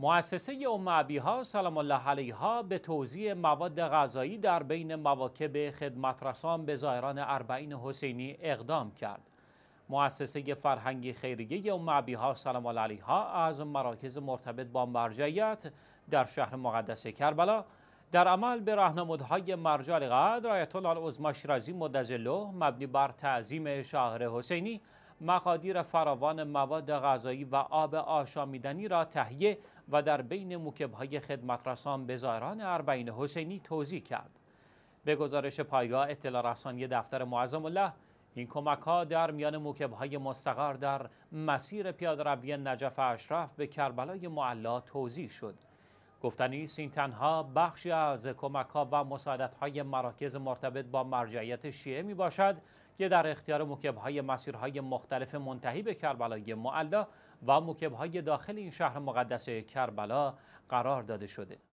مؤسسه امعبی ها سلام الله علیها به توزیع مواد غذایی در بین مواکب خدمترسان به زائران اربعین حسینی اقدام کرد. مؤسسه فرهنگی خیریه امعبی ها سلام الله علیها از مراکز مرتبط با مرجعیت در شهر مقدس کربلا در عمل به راهنمودهای مرجع قدر آیت الله العظمی شیرازی مدظله مبنی بر تعظیم شاهر حسینی مقادیر فراوان مواد غذایی و آب آشامیدنی را تهیه و در بین موکبهای خدمترسان به زائران اربعین حسینی توضیح کرد. به گزارش پایگاه اطلاع رسانی دفتر معظم الله این کمک ها در میان موکب مستقر در مسیر پیاده روی نجف اشرف به کربلای معلا توضیح شد. گفتنی است این تنها بخشی از کمک ها و مساعدت های مراکز مرتبط با مرجعیت شیعه می باشد که در اختیار مکب های مسیرهای مختلف منتهی به کربلای معلا و مکب های داخل این شهر مقدس کربلا قرار داده شده